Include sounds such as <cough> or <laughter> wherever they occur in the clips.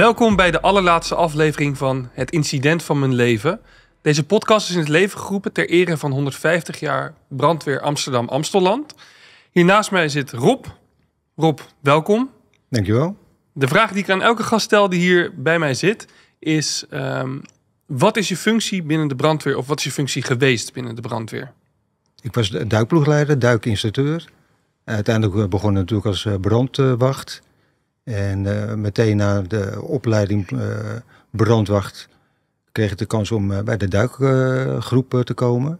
Welkom bij de allerlaatste aflevering van Het Incident van Mijn Leven. Deze podcast is in het leven geroepen ter ere van 150 jaar brandweer Amsterdam-Amstelland. Hier naast mij zit Rob. Rob, welkom. Dankjewel. De vraag die ik aan elke gast stel die hier bij mij zit is... Ehm, wat is je functie binnen de brandweer of wat is je functie geweest binnen de brandweer? Ik was duikploegleider, duikinstructeur. Uiteindelijk eh, begon ik natuurlijk als eh, brandwacht... En eh, meteen na de opleiding eh, brandwacht kreeg ik de kans om eh, bij de duikgroep te komen.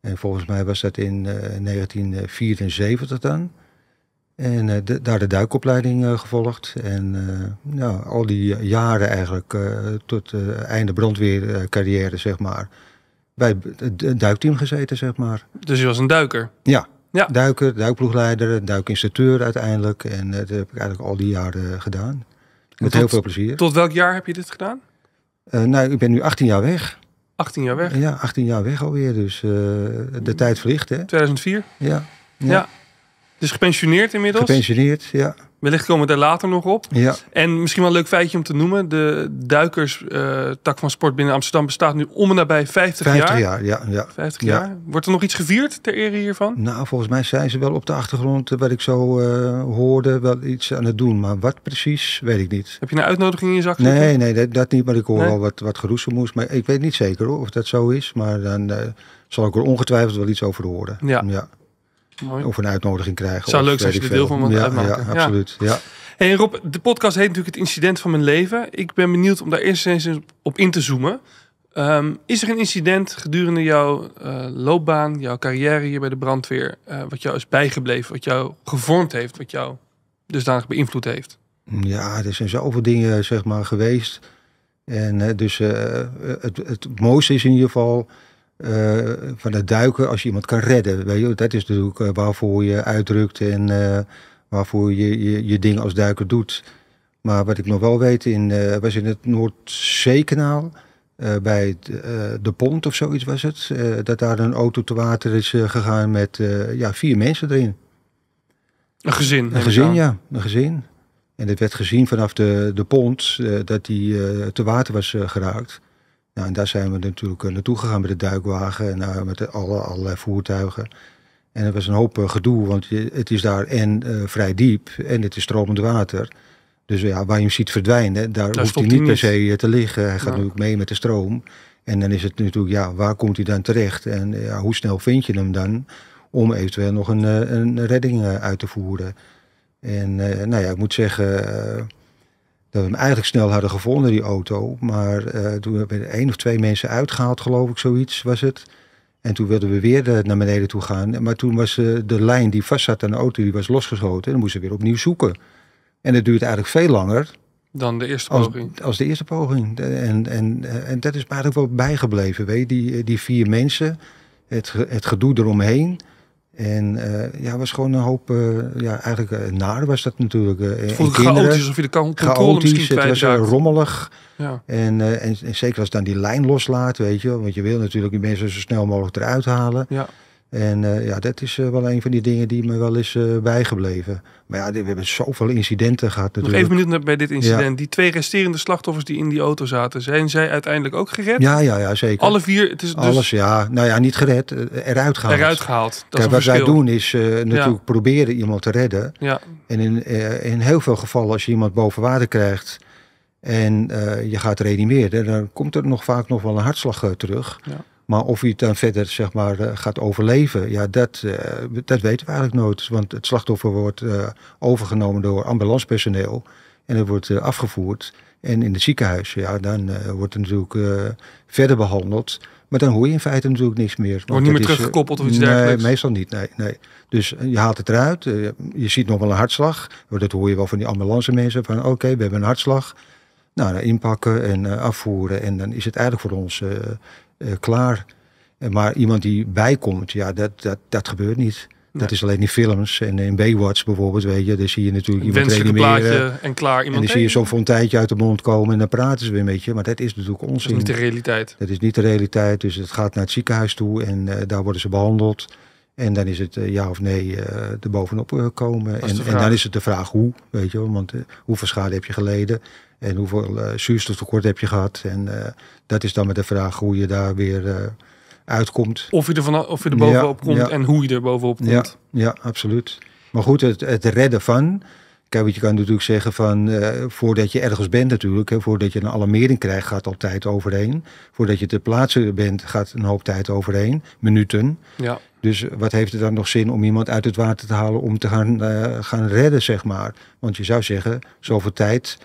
En volgens mij was dat in 1974 dan. En daar de duikopleiding gevolgd. En nou, al die jaren eigenlijk tot einde brandweercarrière, zeg maar, bij het duikteam gezeten, zeg maar. Dus je was een duiker? Ja. Ja. Duiker, duikploegleider, duikinstructeur uiteindelijk. En dat heb ik eigenlijk al die jaren eh, gedaan. Met heel veel plezier. Tot welk jaar heb je dit gedaan? Eh, nou, ik ben nu 18 jaar weg. 18 jaar weg? Ja, 18 jaar weg alweer. Dus eh, de tijd vliegt, hè? 2004? Ja. Ja. ja. Dus gepensioneerd inmiddels? Gepensioneerd, ja. Wellicht komen we daar later nog op. Ja. En misschien wel een leuk feitje om te noemen. De duikerstak eh, tak van sport binnen Amsterdam bestaat nu om en nabij 50, 50 jaar. ja, ja. 50 jaar. Wordt er nog iets gevierd ter ere hiervan? Nou, volgens mij zijn ze wel op de achtergrond, eh, wat ik zo eh, hoorde, wel iets aan het doen. Maar wat precies, weet ik niet. Heb je een uitnodiging in je zak? Nee, nee dat, niet. Maar ik hoor nee? wel wat, wat moest. Maar ik weet niet zeker hoor, of dat zo is. Maar dan zal ik er ongetwijfeld wel iets over horen. ja. ja. Mooi. Of een uitnodiging krijgen. Zou leuk zijn als je er deel van wilt ja, uitmaken. Ja, absoluut. Ja. Hey Rob, de podcast heet natuurlijk Het Incident van Mijn Leven. Ik ben benieuwd om daar eerst eens op in te zoomen. Ehm, is er een incident gedurende jouw eh, loopbaan, jouw carrière hier bij de brandweer, eh, wat jou is bijgebleven, wat jou gevormd heeft, wat jou dusdanig beïnvloed heeft? Ja, er zijn zoveel dingen zeg maar, geweest. En eh, dus het, het mooiste is in ieder geval eh, van het duiken als je iemand kan redden. Weet je? Dat is natuurlijk eh, waarvoor je uitdrukt en eh, waarvoor je, je, dingen ding als duiker doet. Maar wat ik nog wel weet, in, uh, was in het Noordzeekanaal, bij het, de Pont of zoiets was het, dat daar een auto te water is gegaan met ja, vier mensen erin. Een gezin. Een gezin, ja. Een gezin. En het werd gezien vanaf de, de pont dat die te water was geraakt. Nou, en daar zijn we natuurlijk eh, naartoe gegaan met de duikwagen en eh, met alle, allerlei voertuigen. En er was een hoop eh, gedoe, want het is daar en vrij diep en het is stromend water. Dus ja, waar je hem ziet verdwijnen, daar, hoeft hij niet per se te liggen. Hij gaat ja. natuurlijk mee met de stroom. En dan is het natuurlijk, ja, waar komt hij dan terecht? En ja, hoe snel vind je hem dan om eventueel nog een, een redding uit te voeren? En nou ja, ik moet zeggen, dat we hem eigenlijk snel hadden gevonden, die auto. Maar eh, toen hebben we één of twee mensen uitgehaald, geloof ik, zoiets was het. En toen wilden we weer eh, naar beneden toe gaan. Maar toen was eh, de lijn die vast zat aan de auto, die was losgeschoten. En dan moesten we weer opnieuw zoeken. En dat duurde eigenlijk veel langer. Dan de eerste poging. Als, de eerste poging. En, en, en dat is eigenlijk wel bijgebleven. Weet je? Die, die vier mensen, het, het gedoe eromheen. En uh, ja, was gewoon een hoop, eh, ja, eigenlijk uh, naar was dat natuurlijk. het voelde chaotisch, of je de controle misschien Het was rommelig. Ja. En, en, en, zeker als dan die lijn loslaat, weet je Want je wil natuurlijk die mensen zo snel mogelijk eruit halen. Ja. En eh, ja, dat is eh, wel een van die dingen die me wel is eh, bijgebleven. Maar ja, we hebben zoveel incidenten gehad Nog even minuut bij dit incident. Die twee resterende slachtoffers die in die auto zaten, zijn zij uiteindelijk ook gered? Ja, ja, ja zeker. Alle vier? Het is dus... Alles, ja. Nou ja, niet gered, eruit gehaald. Eruit gehaald. Dat wat verschil. wij doen is natuurlijk proberen iemand te redden. Ja. En in, in heel veel gevallen als je iemand boven water krijgt en je gaat reanimeren, dan komt er nog vaak nog wel een hartslag terug. Ja. Maar of hij het dan verder zeg maar, eh, gaat overleven, ja, dat, eh, dat weten we eigenlijk nooit. Want het slachtoffer wordt eh, overgenomen door ambulancepersoneel en het wordt afgevoerd. En in het ziekenhuis, ja, dan wordt het natuurlijk verder behandeld. Maar dan hoor je in feite natuurlijk niks meer. Wordt niet meer teruggekoppeld of iets nee, dergelijks? meestal niet. Nee, nee. Dus je haalt het eruit. je ziet nog wel een hartslag. Dat hoor je wel van die ambulance mensen. Van oké, we hebben een hartslag. Nou, inpakken en afvoeren. En dan is het eigenlijk voor ons eh, klaar. Eh, maar iemand die bijkomt, ja, dat, dat, dat gebeurt niet. Dat is alleen in films en in Baywatch bijvoorbeeld, weet je. Daar zie je natuurlijk iemand reanimeren. en klaar. en dan zie je zo'n fonteintje uit de mond komen en dan praten ze weer met je. Maar dat is natuurlijk onzin. Dat is niet de realiteit. Dat is niet de realiteit. Dus het gaat naar het ziekenhuis toe en eh, daar worden ze behandeld. En dan is het eh, ja of nee eh, erbovenop bovenop eh, komen. En, en, dan is het de vraag hoe, weet je wel. Want hoeveel schade heb je geleden? En hoeveel zuurstoftekort heb je gehad? En dat is dan met de vraag hoe je daar weer uitkomt. Of je er, van, of je er bovenop komt en hoe je er bovenop komt. Ja, ja absoluut. Maar goed, het, het redden van, Kijk, je kan natuurlijk zeggen van eh, voordat je ergens bent natuurlijk, hè, voordat je een alarmering krijgt, gaat al tijd overheen. Voordat je ter plaatse bent, gaat een hoop tijd overheen, minuten. Ja. Dus wat heeft het dan nog zin om iemand uit het water te halen om te gaan, eh, gaan redden, zeg maar? Want je zou zeggen, zoveel tijd,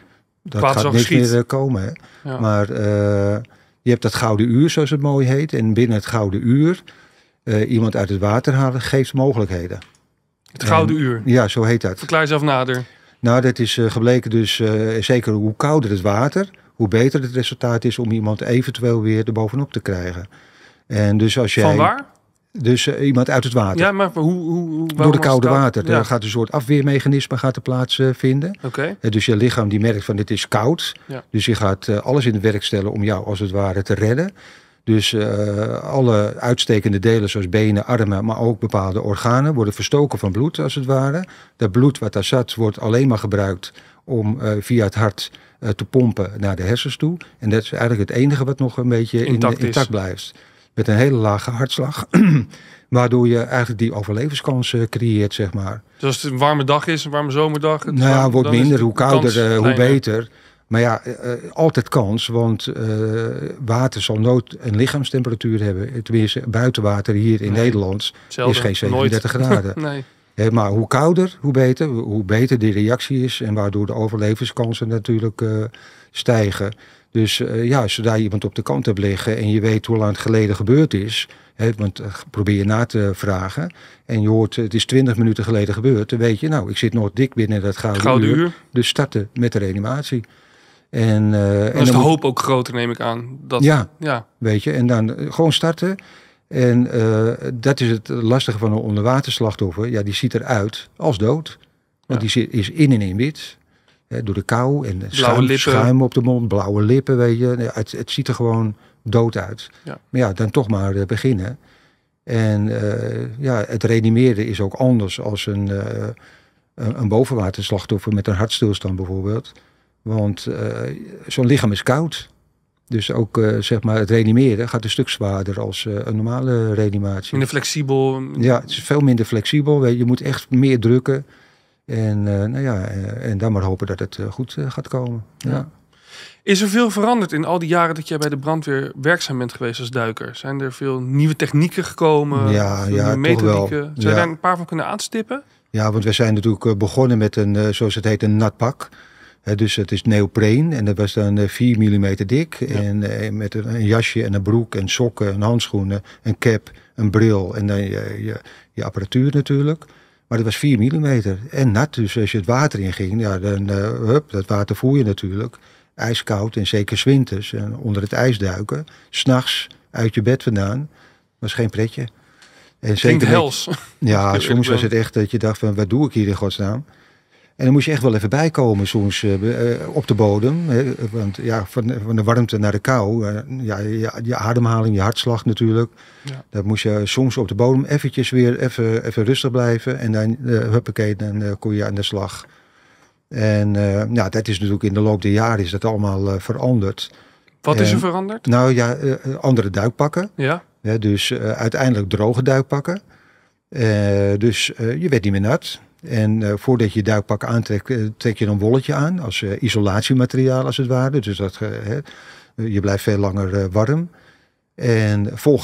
dat gaat niks meer eh, komen. Maar je hebt dat gouden uur, zoals het mooi heet. En binnen het gouden uur iemand uit het water halen geeft mogelijkheden. Het gouden uur. Ja, zo heet dat. Verklaar jezelf nader. Nou, dat is eh, gebleken dus eh, zeker hoe kouder het water, hoe beter het resultaat is om iemand eventueel weer erbovenop te krijgen. En dus als jij... Van waar? Dus eh, iemand uit het water. Ja, maar hoe? hoe, Door de koude water. Er gaat een soort afweermechanisme gaat er plaatsvinden. Uh, Oké. dus je lichaam die merkt van dit is koud. Dus je gaat alles in het werk stellen om jou als het ware te redden. Dus eh, alle uitstekende delen zoals benen, armen, maar ook bepaalde organen worden verstoken van bloed als het ware. Dat bloed wat daar zat wordt alleen maar gebruikt om eh, via het hart eh, te pompen naar de hersens toe. En dat is eigenlijk het enige wat nog een beetje intact, blijft. Met een hele lage hartslag. <clears throat> waardoor je eigenlijk die overlevenskansen creëert, zeg maar. Dus als het een warme dag is, een warme zomerdag... nou ja, wordt minder. Hoe kouder, hoe beter. Maar ja, eh, eh, altijd kans, want eh, water zal nooit een lichaamstemperatuur hebben. Tenminste, buitenwater hier in Nederland is geen 37 <laughs> graden. nee. maar hoe kouder, hoe beter. Hoe beter die reactie is en waardoor de overlevingskansen natuurlijk stijgen. Dus ja, zodra je iemand op de kant hebt liggen en je weet hoe lang het geleden gebeurd is, want probeer je na te vragen en je hoort het is 20 minuten geleden gebeurd, dan weet je nou, ik zit nog dik binnen dat gouden, uur, Dus starten met de reanimatie. En, uh, en is de hoop ook groter, neem ik aan. Dat, ja, ja, weet je. En dan eh, gewoon starten. En eh, dat is het lastige van een onderwaterslachtoffer. Ja, die ziet eruit als dood. Want die is in en in wit. Hè, door de kou en schuim, schuim, op de mond, blauwe lippen, weet je. het, het, ziet er gewoon dood uit. Ja. Maar ja, dan toch maar beginnen. En ja, het reanimeren is ook anders als een, een, een bovenwaterslachtoffer met een hartstilstand bijvoorbeeld. Want eh, zo'n lichaam is koud. Dus ook eh, zeg maar het reanimeren gaat een stuk zwaarder als eh, een normale reanimatie. Minder flexibel. Ja, het is veel minder flexibel. Je moet echt meer drukken. En, nou ja, en dan maar hopen dat het goed gaat komen. Ja. Is er veel veranderd in al die jaren dat jij bij de brandweer werkzaam bent geweest als duiker? Zijn er veel nieuwe technieken gekomen? Ja, ja nieuwe methodieken? Wel. Zou je daar een paar van kunnen aanstippen? Ja, want we zijn natuurlijk begonnen met een, zoals het heet, een natpak. Eh, dus het is neopreen en dat was dan 4 eh, mm dik. En eh, met een, jasje en een broek en sokken en handschoenen, een cap, een bril en dan je, je, apparatuur natuurlijk. Maar dat was 4 mm en nat. Dus als je het water in ging, ja, dan uh, hup, dat water voer je natuurlijk. IJskoud en zeker zwinters en onder het ijs duiken. S'nachts uit je bed vandaan. was geen pretje. En zeker hels. Ja, <laughs> soms was het echt dat je dacht van, wat doe ik hier in godsnaam? En dan moest je echt wel even bijkomen soms eh, eh, op de bodem. Hè? Want ja, van, van, de warmte naar de kou. Eh, ja, je, je, ademhaling, je hartslag natuurlijk. Ja. Dat moest je soms op de bodem eventjes weer even, even rustig blijven. En dan, uh, huppakee, dan uh, je aan de slag. En nou, dat is natuurlijk in de loop der jaren is dat allemaal veranderd. Wat is er veranderd? Nou ja, andere duikpakken. Ja. dus uiteindelijk droge duikpakken. dus je werd niet meer nat. En eh, voordat je duikpak aantrekt, eh, trek je een wolletje aan als eh, isolatiemateriaal als het ware. Dus dat, hè, je blijft veel langer warm. En vol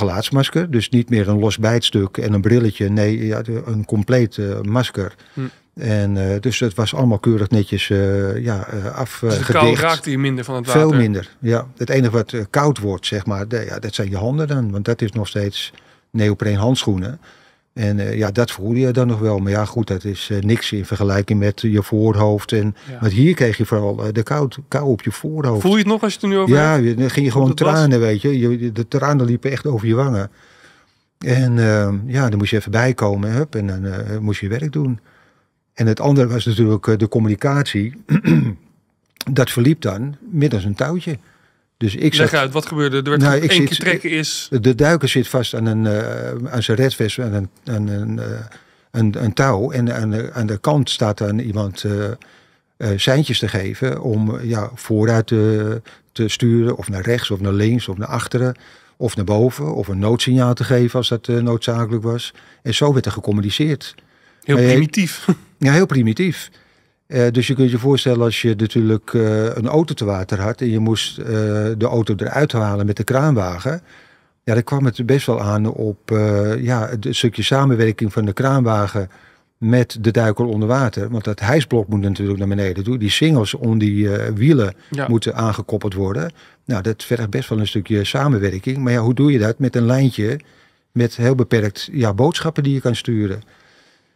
dus niet meer een los bijtstuk en een brilletje. Nee, ja, een compleet masker. Hm. En, dus het was allemaal keurig netjes ja, dus afgedicht. raakte je minder van het water? Veel minder, ja. Het enige wat koud wordt, zeg maar, ja, dat zijn je handen dan. Want dat is nog steeds neopreen handschoenen. En eh, ja, dat voelde je dan nog wel. Maar ja, goed, dat is eh, niks in vergelijking met je voorhoofd. En, ja. Want hier kreeg je vooral eh, de kou, op je voorhoofd. Voel je het nog als je het nu over Ja, dan ging je gewoon tranen, weet je. je. De tranen liepen echt over je wangen. En ehm, ja, dan moest je even bijkomen. Hup, en dan moest je werk doen. En het andere was natuurlijk de communicatie. <clears throat> dat verliep dan middels een touwtje. Dus ik zat, Leg uit, wat gebeurde er? werd nou, één keer trekken is... De duiker zit vast aan, een, uh, aan zijn redvest, en een, een, eh, een, een, touw. En aan de, aan de kant staat dan iemand uh, seintjes te geven om ja, vooruit te, te sturen. Of naar rechts, of naar links, of naar achteren. Of naar boven, of een noodsignaal te geven als dat noodzakelijk was. En zo werd er gecommuniceerd. Heel primitief. <laughs> Ja, heel primitief. Eh, dus je kunt je voorstellen als je natuurlijk eh, een auto te water had en je moest eh, de auto eruit halen met de kraanwagen. Ja, dan kwam het best wel aan op ja, het stukje samenwerking van de kraanwagen met de duiker onder water. Want dat hijsblok moet natuurlijk naar beneden toe. Die singels om die wielen moeten aangekoppeld worden. Nou, dat vergt best wel een stukje samenwerking. Maar ja, hoe doe je dat met een lijntje met heel beperkt ja, boodschappen die je kan sturen?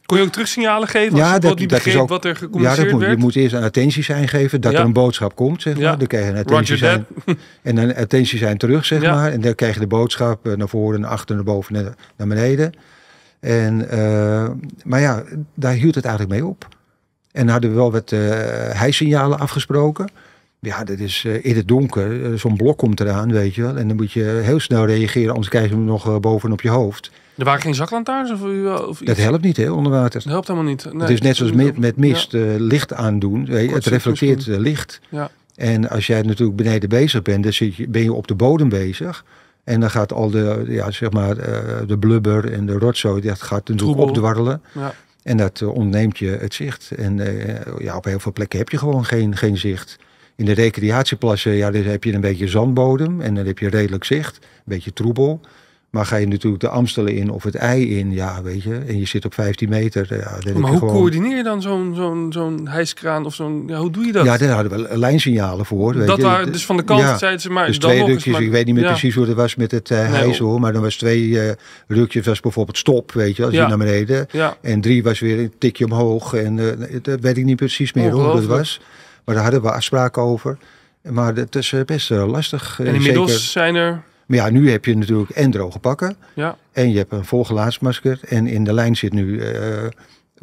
Kon je ook terugsignalen geven ja, dat, is ook, wat er gecommuniceerd ja, moet, Je moet eerst een attentie zijn geven dat er een boodschap komt, zeg maar. Dan krijg je een attentie zijn, en dan attentie zijn terug, zeg maar. En dan krijg je de boodschap eh, naar voren, naar achter, naar boven, naar, beneden. En, eh, maar ja, daar hield het eigenlijk mee op. En hadden we wel wat uh, eh, hijsignalen afgesproken. Ja, dat is in het donker. Zo'n blok komt eraan, weet je wel. En dan moet je heel snel reageren, anders krijg je hem nog bovenop je hoofd. Er waren geen zaklantaarns of, eh, of iets? Dat helpt niet, hè, onder water. Dat helpt helemaal niet. Nee, het is net zoals met, met mist, eh, licht aandoen. het reflecteert eh, licht. Ja. En als jij natuurlijk beneden bezig bent, dan je, ben je op de bodem bezig. En dan gaat al de, ja, zeg maar, de blubber en de rotzooi, dat gaat natuurlijk Troebel. opdwarrelen. Ja. En dat ontneemt je het zicht. En ja, op heel veel plekken heb je gewoon geen, geen zicht. In de recreatieplassen ja, dus heb je een beetje zandbodem en dan heb je redelijk zicht, een beetje troebel. Maar ga je natuurlijk de amstelen in of het ei in, ja, weet je, en je zit op 15 meter. Ja, maar hoe coördineer je dan zo'n zo'n zo'n hijskraan of zo'n, ja, hoe doe je dat? Ja, daar hadden we lijnsignalen voor. Weet dat waren dus van de kant ja. zeiden ze maar. Dus twee rukjes, ik weet niet meer precies hoe dat was met het uh, hoor, maar dan was twee uh, rukjes, was bijvoorbeeld stop, weet je, als je naar beneden. En drie was weer een tikje omhoog en uh, dat weet ik niet precies meer hoe dat was. Maar daar hadden we afspraken over. Maar het is best lastig. En inmiddels zijn er maar ja, nu heb je natuurlijk en droge pakken. Ja. En je hebt een volgelaatsmasker. En in de lijn zit nu eh,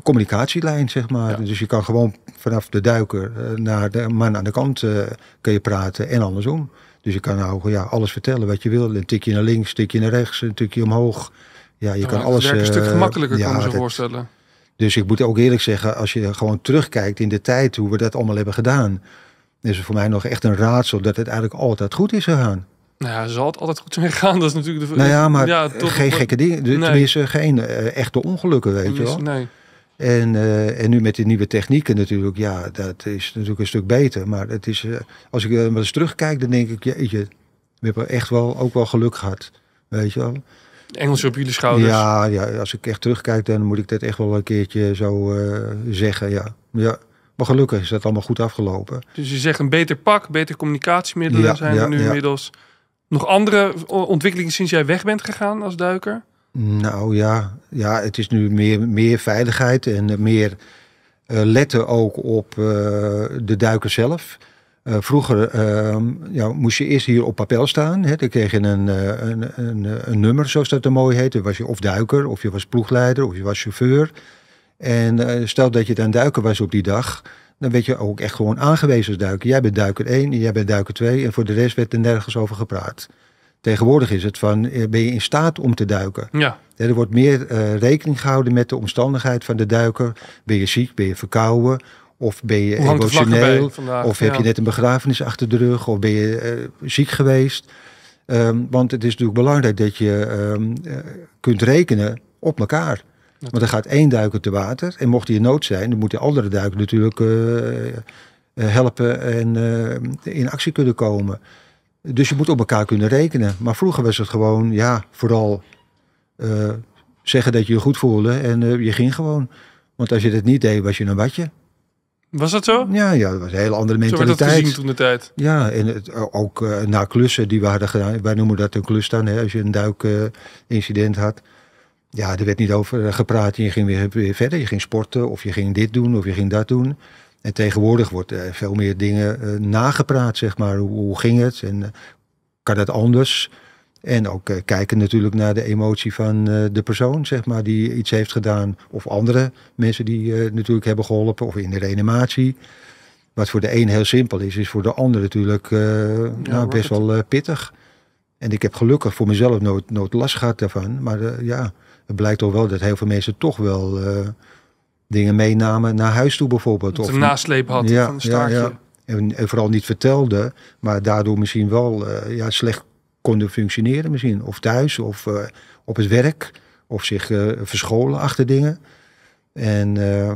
communicatielijn, zeg maar. Dus je kan gewoon vanaf de duiker eh, naar de man aan de kant eh, kun je praten en andersom. Dus je kan nou ja, alles vertellen wat je wil. Een tikje naar links, een tikje naar rechts, een tikje omhoog. Ja, je kan alles... Het een stuk gemakkelijker, ja, kan voorstellen. Dus ik moet ook eerlijk zeggen, als je gewoon terugkijkt in de tijd hoe we dat allemaal hebben gedaan, is het voor mij nog echt een raadsel dat het eigenlijk altijd goed is gegaan. Nou ja, zal het altijd goed zijn gegaan. Dat is natuurlijk de. Nou ja, <laughs> maar geen gekke dingen. Nee. Tenminste, geen eh, echte ongelukken, weet je wel. Nee. En, eh, en nu met die nieuwe technieken natuurlijk, ja, dat is natuurlijk een stuk beter. Maar het is, eh, als ik met eens terugkijk, dan denk ik, jeetje, we hebben echt wel, ook wel geluk gehad. Weet je wel. Engels op jullie schouders. Ja, ja, als ik echt terugkijk, dan moet ik dat echt wel een keertje zo zeggen, ja. ja. Maar gelukkig is dat allemaal goed afgelopen. Dus je zegt een beter pak, beter communicatiemiddelen zijn er nu ja. inmiddels. Nog andere ontwikkelingen sinds jij weg bent gegaan als duiker? Nou ja, ja het is nu meer, meer veiligheid en eh, meer eh, letten ook op eh, de duiker zelf. vroeger ehm, ja, moest je eerst hier op papel staan. Hè. Dan kreeg je een, een, een, een, nummer, zoals dat er mooi heette. was je of duiker, of je was ploegleider, of je was chauffeur. En stel dat je dan duiker was op die dag dan werd je ook echt gewoon aangewezen als duiker. Jij bent duiker 1 en jij bent duiker 2 en voor de rest werd er nergens over gepraat. Tegenwoordig is het van, eh, ben je in staat om te duiken? Ja. Er wordt meer eh, rekening gehouden met de omstandigheid van de duiker. Ben je ziek, ben je verkouden of ben je emotioneel? Of heb je net een begrafenis achter de rug of ben je eh, ziek geweest? Ehm, want het is natuurlijk belangrijk dat je ehm, kunt rekenen op elkaar. Want er gaat één duiker te water. En mocht hij in nood zijn, dan moet die andere duiker natuurlijk eh, eh, helpen en eh, in actie kunnen komen. Dus je moet op elkaar kunnen rekenen. Maar vroeger was het gewoon, ja, vooral zeggen dat je je goed voelde en je ging gewoon. Want als je dat niet deed, was je een watje. Was dat zo? Ja, ja dat was een hele andere mentaliteit. Zo werd dat gezien toen de tijd. Ja, en het, ook uh, na klussen die we hadden gedaan. Wij noemen dat een klus dan, hè, als je een duikincident had ja, er werd niet over gepraat. Je ging weer, weer verder. Je ging sporten of je ging dit doen of je ging dat doen. En tegenwoordig wordt er eh, veel meer dingen eh, nagepraat, zeg maar. Hoe, ging het en eh, kan dat anders? En ook kijken natuurlijk naar de emotie van de persoon, zeg maar, die iets heeft gedaan. Of andere mensen die uh, natuurlijk hebben geholpen, of in de reanimatie. Wat voor de een heel simpel is, is voor de ander natuurlijk nou, best wel pittig. En ik heb gelukkig voor mezelf nooit, nooit last gehad daarvan. Maar eh, ja, het blijkt toch wel dat heel veel mensen toch wel eh, dingen meenamen naar huis toe bijvoorbeeld. of een nasleep had van een staartje. Ja, ja. En, en, vooral niet vertelde, maar daardoor misschien wel eh, ja, slecht konden functioneren misschien. Of thuis, of op het werk, of zich verscholen achter dingen. En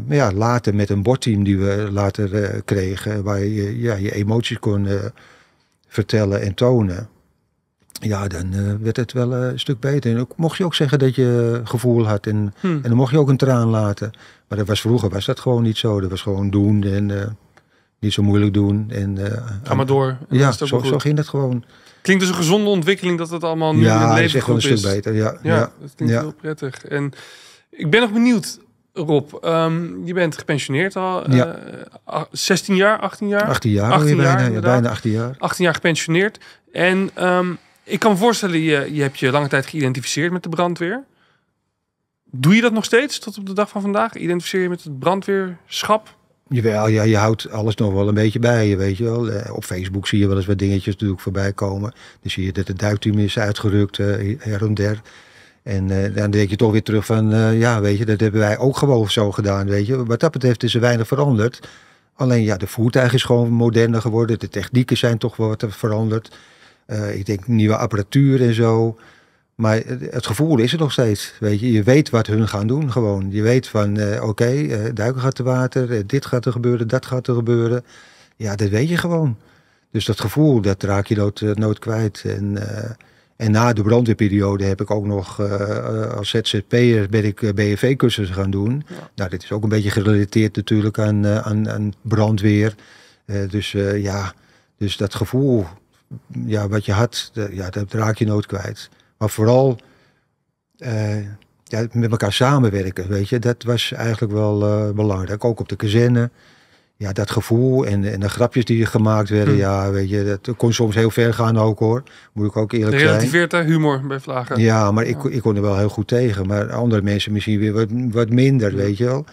ja, later met een bordteam die we later kregen, waar je ja, je emoties kon vertellen en tonen ja, dan eh, werd het wel eh, een stuk beter. En ook, mocht je ook zeggen dat je gevoel had en, hmm. en dan mocht je ook een traan laten. Maar dat was, vroeger was dat gewoon niet zo. Dat was gewoon doen en eh, niet zo moeilijk doen. En, Ga maar door. ja, zo, zo, ging dat gewoon. Klinkt dus een gezonde ontwikkeling dat het allemaal nu ja, in het leven is echt wel een stuk beter. Ja, ja, ja. dat klinkt heel prettig. En ik ben nog benieuwd, Rob. Ehm, je bent gepensioneerd al. Ja. 16 jaar, 18 jaar? 18 jaar, bijna, bijna 18 jaar. 18 jaar gepensioneerd. En... Ehm, ik kan me voorstellen, je, je hebt je lange tijd geïdentificeerd met de brandweer. Doe je dat nog steeds tot op de dag van vandaag? Identificeer je met het brandweerschap? Jawel, ja, je houdt alles nog wel een beetje bij je, weet je wel. Eh, op Facebook zie je wel eens wat dingetjes natuurlijk voorbij komen. Dan zie je dat de duikteam is uitgerukt, eh, her en der. En eh, dan denk je toch weer terug van, eh, ja, weet je, dat hebben wij ook gewoon zo gedaan, weet je. Wat dat betreft is er weinig veranderd. Alleen ja, de voertuig is gewoon moderner geworden. De technieken zijn toch wat veranderd. Eh, ik denk nieuwe apparatuur en zo. Maar het gevoel is er nog steeds. Weet je, je weet wat hun gaan doen gewoon. Je weet van, eh, oké, eh, duiken gaat te water, dit gaat er gebeuren, dat gaat er gebeuren. Ja, dat weet je gewoon. Dus dat gevoel, dat raak je nooit, kwijt. En, en na de brandweerperiode heb ik ook nog als ZZP'er ben ik BFV-cursussen gaan doen. Nou, dit is ook een beetje gerelateerd natuurlijk aan, aan, aan brandweer. dus ja, dus dat gevoel ja, wat je had, ja, dat raak je nooit kwijt. Maar vooral eh, ja, met elkaar samenwerken, weet je, dat was eigenlijk wel eh, belangrijk. Ook op de kazerne. Ja, dat gevoel en, en de grapjes die gemaakt werden, hmm. ja, weet je, dat kon soms heel ver gaan ook hoor. Moet ik ook eerlijk zijn. humor bij vlagen. Ja, maar Ik, ik kon er wel heel goed tegen. Maar andere mensen misschien weer wat, wat minder, weet je wel.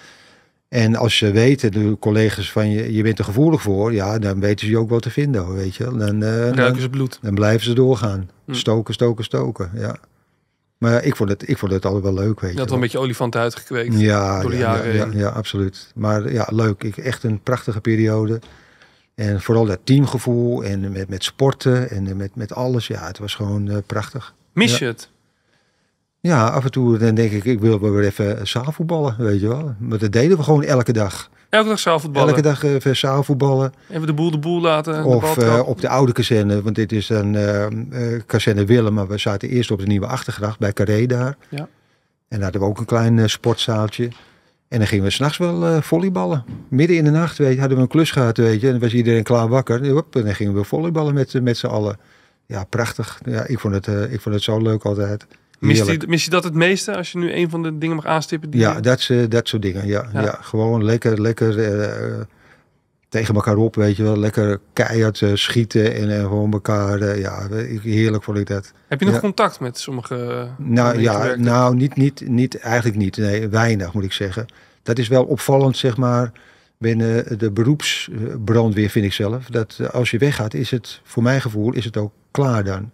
En als ze weten, de collega's van je, je bent er gevoelig voor, ja, dan weten ze je ook wel te vinden, weet je. Eh, dan ruiken ze bloed. Dan blijven ze doorgaan. Hm. Stoken, stoken, stoken. Ja. Maar ik vond het, ik vond het altijd wel leuk, weet je. Dat wel een beetje olifanten uitgekweekt. ja, door de jaren. Ja, ja, absoluut. Maar ja, leuk. Ik, echt een prachtige periode. En vooral dat teamgevoel en met, met sporten en met, met alles. Ja, het was gewoon eh, prachtig. Mis je het? Ja, af en toe dan denk ik, ik wil wel weer even zaalvoetballen, weet je wel. Maar dat deden we gewoon elke dag. Elke dag zaalvoetballen? Elke dag eh, even zaalvoetballen. Even de boel de boel laten. Of de eh, op de oude kazerne, want dit is een uh, eh, Willem. Maar we zaten eerst op de nieuwe Achtergracht bij Carré daar. Ja. En daar hadden we ook een klein sportzaaltje. En dan gingen we s'nachts wel volleyballen. Midden in de nacht weet, hadden we een klus gehad, weet je. En dan was iedereen klaar wakker. En dan gingen we volleyballen met, met z'n allen. Ja, prachtig. Ja, ik, vond het, ik vond het zo leuk altijd. Missie je, dat het meeste als je nu een van de dingen mag aanstippen? Die ja, dat, uh, dat soort dingen. Ja, ja. gewoon lekker, lekker eh, tegen elkaar op, weet je wel. Lekker keihard eh, schieten en eh, gewoon elkaar. ja, heerlijk vond ik dat. Heb je nog contact met sommige. Nou ja, nou niet, niet, niet, eigenlijk niet. Nee, weinig moet ik zeggen. Dat is wel opvallend, zeg maar. Binnen de beroepsbrandweer vind ik zelf. Dat als je weggaat, is het voor mijn gevoel is het ook klaar dan.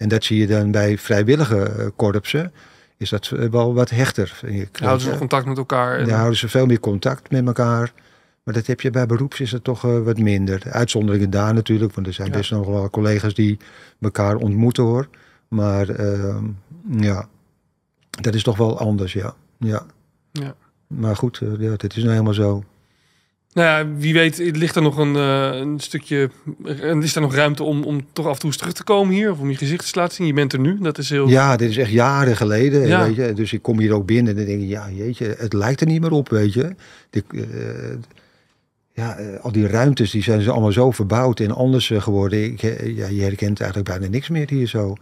En dat zie je dan bij vrijwillige eh, korpsen. Is dat eh, wel wat hechter. Houden ze contact met elkaar? houden ze veel meer contact met elkaar. Maar dat heb je bij beroeps is dat toch eh, wat minder. Uitzonderingen daar natuurlijk, want er zijn best nog wel collega's die elkaar ontmoeten hoor. Maar ehm, ja, dat is toch wel anders, ja. ja. ja. Maar goed, ja, dat is nou helemaal zo. Nou ja, wie weet ligt er nog een, eh, een stukje... En is er nog ruimte om, om toch af en toe terug te komen hier? Of om je gezicht te laten zien? Je bent er nu, dat is heel... Ja, dit is echt jaren geleden. Weet je? Dus ik kom hier ook binnen en dan denk ik... Ja, jeetje, het lijkt er niet meer op, weet je. De, eh, ja, eh, al die ruimtes die zijn ze allemaal zo verbouwd en anders geworden. ja, je herkent eigenlijk bijna niks meer hier zo.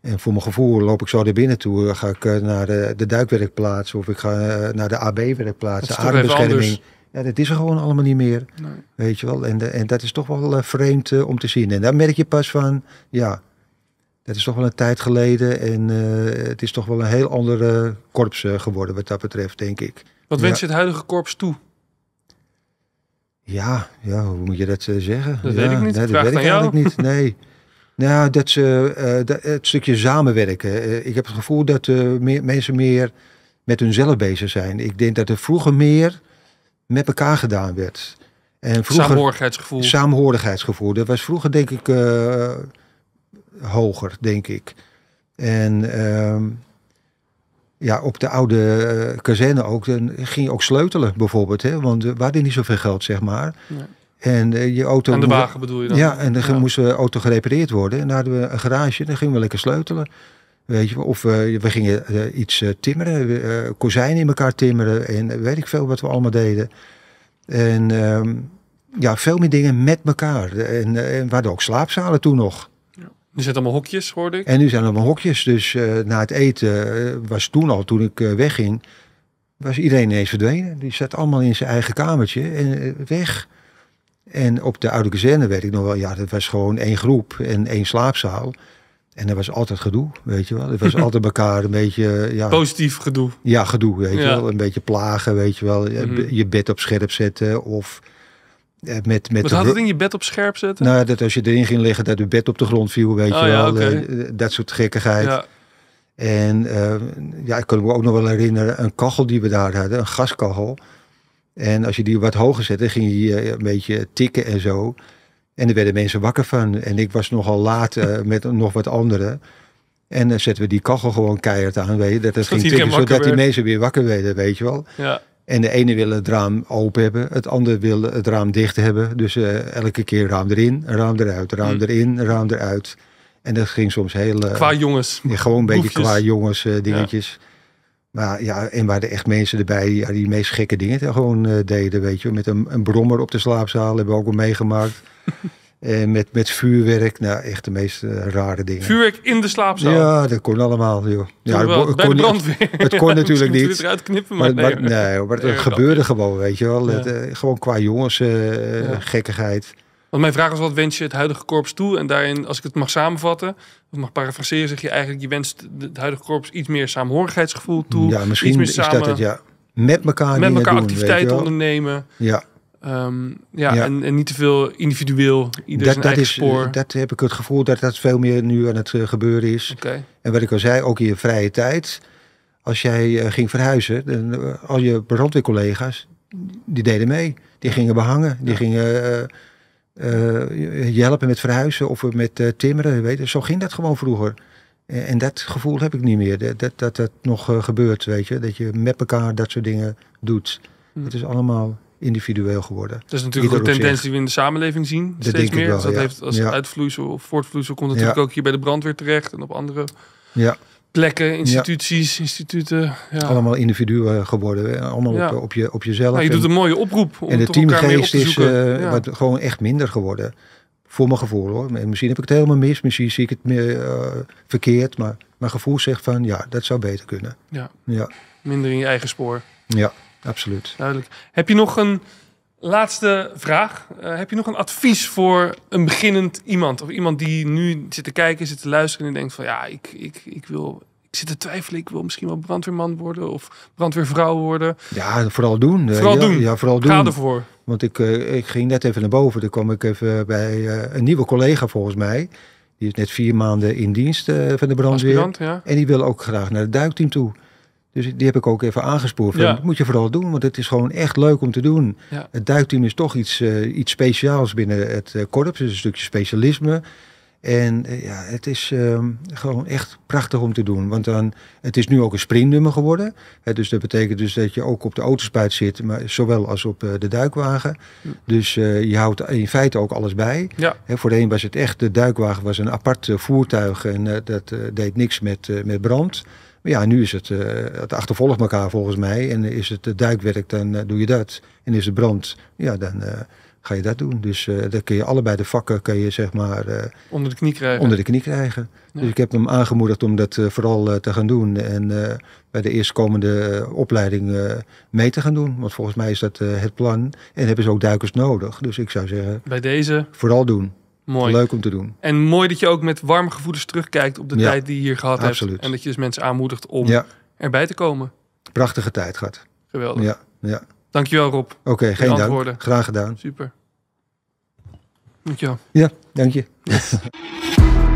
En voor mijn gevoel loop ik zo naar binnen toe. Ga ik naar de, de duikwerkplaats of ik ga naar de AB-werkplaats, de aardbescherming. Ja, dat is er gewoon allemaal niet meer. Nee. Weet je wel. En, eh, en dat is toch wel eh, vreemd eh, om te zien. En daar merk je pas van, ja, dat is toch wel een tijd geleden. En het is toch wel een heel andere korps geworden wat dat betreft, denk ik. Wat wens je het huidige korps toe? Ja, ja hoe moet je dat zeggen? Dat ja, weet ik niet. dat weet ik eigenlijk niet. Nee. <laughs> nou, dat ze, dat, het stukje samenwerken. ik heb het gevoel dat meer, mensen meer met hunzelf bezig zijn. Ik denk dat er vroeger meer met elkaar gedaan werd. En vroeger, saamhorigheidsgevoel. Saamhorigheidsgevoel. Dat was vroeger denk ik eh, hoger, denk ik. En ehm, ja, op de oude uh, kazerne ook, dan ging je ook sleutelen bijvoorbeeld. Hè? Want we waren niet zoveel geld, zeg maar. Ja. En eh, je auto... En de wagen bedoel je dan? Ja, en dan ja. moest de auto gerepareerd worden. En daar hadden we een garage, dan gingen we lekker sleutelen. Weet je, of eh, we, gingen eh, iets eh, timmeren, uh, kozijnen in elkaar timmeren en weet ik veel wat we allemaal deden. En ehm, ja, veel meer dingen met elkaar. En, en we ook slaapzalen toen nog. Nu zijn het allemaal hokjes, hoorde ik. En nu zijn het allemaal hokjes. Dus na het eten was toen al, toen ik wegging, was iedereen ineens verdwenen. Die zat allemaal in zijn eigen kamertje en weg. En op de oude kazerne weet ik nog wel, ja, dat was gewoon één groep en één slaapzaal. En er was altijd gedoe, weet je wel. Er was <laughs> altijd elkaar een beetje... Ja, Positief gedoe. Ja, gedoe, weet je wel. Een beetje plagen, weet je wel. Je mhm. bed op scherp zetten of... Eh, met, met Wat had het in je bed op scherp zetten? Nou, dat als je erin ging liggen, dat je bed op de grond viel, weet oh je wel. Eh, eh, dat soort gekkigheid. Ja. En ja, ik kan me ook nog wel herinneren, een kachel die we daar hadden, een gaskachel. En als je die wat hoger zette, ging je een beetje tikken en zo. En er werden mensen wakker van. En ik was nogal laat eh, <laughs> met nog wat anderen. En dan zetten we die kachel gewoon keihard aan, weet je. Dat, dat ging tikken, zodat die mensen weer wakker werden, weet je wel. Ja. En de ene wil het raam open hebben, het andere wil het raam dicht hebben. Dus eh, elke keer raam erin, raam eruit, raam mm. erin, raam eruit. En dat ging soms heel... Uh, qua jongens. gewoon een beetje qua jongens dingetjes. Maar ja, en waar de echt mensen erbij ja, die de meest gekke dingen gewoon eh, deden, weet je. Met een, een brommer op de slaapzaal hebben we ook al meegemaakt. <laughs> en met, met vuurwerk, nou echt de meest eh, rare dingen. Vuurwerk in de slaapzaal? Ja, dat kon allemaal, joh. Ja, ja het, kon, brandweer. Het, <laughs> het kon natuurlijk niet. Het eruit knippen, maar, maar, nee, maar, het gebeurde gewoon, weet je wel. Het, eh, gewoon qua jongens gekkigheid. Want mijn vraag is, wat wens je het huidige korps toe? En daarin, als ik het mag samenvatten, of mag parafraseren, zeg je eigenlijk, je wenst het huidige korps iets meer saamhorigheidsgevoel toe. Ja, misschien iets meer is samen, dat het, ja. Met elkaar Met elkaar activiteiten ondernemen. Ja. Ehm, ja, En, niet te veel individueel, ieder dat, dat is, eh, spoor. Dat heb ik het gevoel dat dat veel meer nu aan het eh, gebeuren is. En wat ik al zei, ook in je vrije tijd. Als jij eh, ging verhuizen, dan, al je brandweercollega's, die deden mee. Die gingen behangen, die gingen... Eh, je helpen met verhuizen of met eh, timmeren. Weet je. Zo ging dat gewoon vroeger. En dat gevoel heb ik niet meer. Dat dat, dat, nog eh, gebeurt, weet je. Dat je met elkaar dat soort dingen doet. Hm. Het is allemaal individueel geworden. Dat is natuurlijk een tendens die we in de samenleving zien. steeds meer. Dus dat heeft als ja. uitvloeisel of voortvloeisel komt natuurlijk ook hier bij de brandweer terecht en op andere ja plekken, instituties, instituten. Ja. Allemaal individuen eh, geworden, allemaal op, eh, op, je, op jezelf. Nou, je doet een mooie oproep. Om en de teamgeest is eh, wat, gewoon echt minder geworden. Voor mijn gevoel hoor. Misschien heb ik het helemaal mis, misschien zie ik het meer, verkeerd. Maar mijn gevoel zegt van ja, dat zou beter kunnen. Ja. ja. Minder in je eigen spoor. Ja, absoluut. Duidelijk. Heb je nog een Laatste vraag. Eh, heb je nog een advies voor een beginnend iemand? Of iemand die nu zit te kijken, zit te luisteren en denkt van ja, ik, ik, ik wil. Ik zit te twijfelen, ik wil misschien wel brandweerman worden of brandweervrouw worden. Ja, vooral doen. Eh, vooral doen. Ja, vooral doen. Ga ervoor. Want ik, eh, ik ging net even naar boven. daar kwam ik even bij een nieuwe collega volgens mij. Die is net vier maanden in dienst van de brandweer. En die wil ook graag naar het duikteam toe. Dus die heb ik ook even aangespoord. Ja. Dat moet je vooral doen, want het is gewoon echt leuk om te doen. Het duikteam is toch iets, eh, iets speciaals binnen het uh, korps. is een stukje specialisme. En eh, ja, het is ehm, gewoon echt prachtig om te doen. Want dan, het is nu ook een springnummer geworden. Hè, dus dat betekent dus dat je ook op de autospuit zit, maar zowel als op de duikwagen. Dus je houdt in feite ook alles bij. Ja. Hè, voorheen was het echt, de duikwagen was een apart voertuig en dat deed niks met, met brand ja, nu is het, uh, het achtervolgt elkaar volgens mij. En is het eh, duikwerk, dan eh, doe je dat. En is het brand, ja, dan ga je dat doen. Dus dan kun je allebei de vakken kun je, zeg maar, onder de knie krijgen. Onder de knie krijgen. Dus ik heb hem aangemoedigd om dat vooral te gaan doen. En bij de eerstkomende opleiding mee te gaan doen. Want volgens mij is dat het plan. En hebben ze ook duikers nodig. Dus ik zou zeggen, bij deze vooral doen. Mooi. Leuk om te doen. En mooi dat je ook met warme gevoelens terugkijkt op de tijd die je hier gehad hebt. En dat je dus mensen aanmoedigt om erbij te komen. Prachtige tijd gehad. Geweldig. Ja, ja. Dankjewel Rob. Oké, geen antwoorden. dank. Graag gedaan. Super. Dankjewel. Ja, dank je. Yes. <laughs>